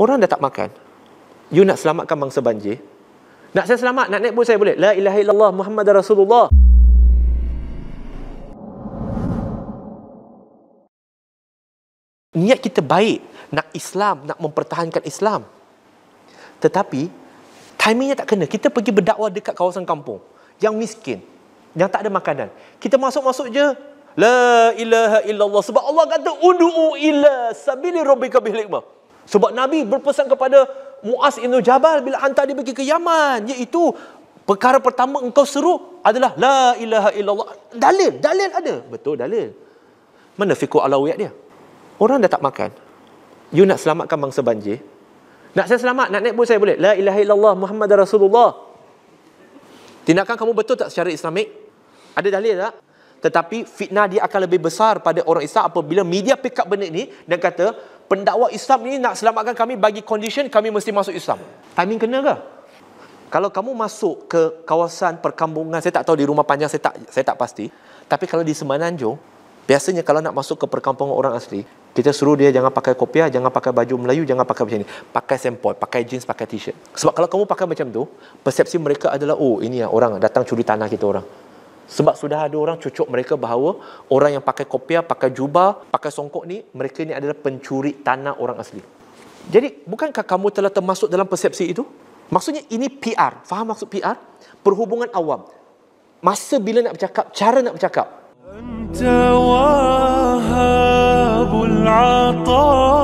Orang dah tak makan. You nak selamatkan mangsa banjir? Nak saya selamat, nak naik pun saya boleh. La ilaha illallah Muhammad Rasulullah. Niat kita baik, nak Islam, nak mempertahankan Islam. Tetapi, timingnya tak kena. Kita pergi berdakwah dekat kawasan kampung. Yang miskin, yang tak ada makanan. Kita masuk-masuk je, La ilaha illallah. Sebab Allah kata, Udu'u ila sabili rabbika bihlikmah. Sebab Nabi berpesan kepada Muaz Ibn Jabal bila hantar dia pergi ke Yaman. Iaitu perkara pertama engkau seru adalah La ilaha illallah. Dalil. Dalil ada. Betul dalil. Mana fikir alawiyat dia? Orang dah tak makan. You nak selamatkan mangsa banjir? Nak saya selamat? Nak naik pun saya boleh? La ilaha illallah Muhammad Rasulullah. Tindakan kamu betul tak secara islamik? Ada dalil tak? Tetapi fitnah dia akan lebih besar pada orang Islam apabila media pick up benda ini dan kata pendakwa Islam ini nak selamatkan kami bagi condition kami mesti masuk Islam. Timing kena ke? Kalau kamu masuk ke kawasan perkampungan, saya tak tahu di rumah panjang saya tak saya tak pasti. Tapi kalau di Semenanjung, biasanya kalau nak masuk ke perkampungan orang asli, kita suruh dia jangan pakai kopiah, jangan pakai baju Melayu, jangan pakai macam ni. Pakai sempol, pakai jeans, pakai t-shirt. Sebab kalau kamu pakai macam tu, persepsi mereka adalah, oh ini ya orang datang curi tanah kita orang. Sebab sudah ada orang cucuk mereka bahawa orang yang pakai kopiah, pakai jubah, pakai songkok ni, mereka ni adalah pencuri tanah orang asli. Jadi, bukankah kamu telah termasuk dalam persepsi itu? Maksudnya ini PR. Faham maksud PR? Perhubungan awam. Masa bila nak bercakap, cara nak bercakap. Anta wahabul atar.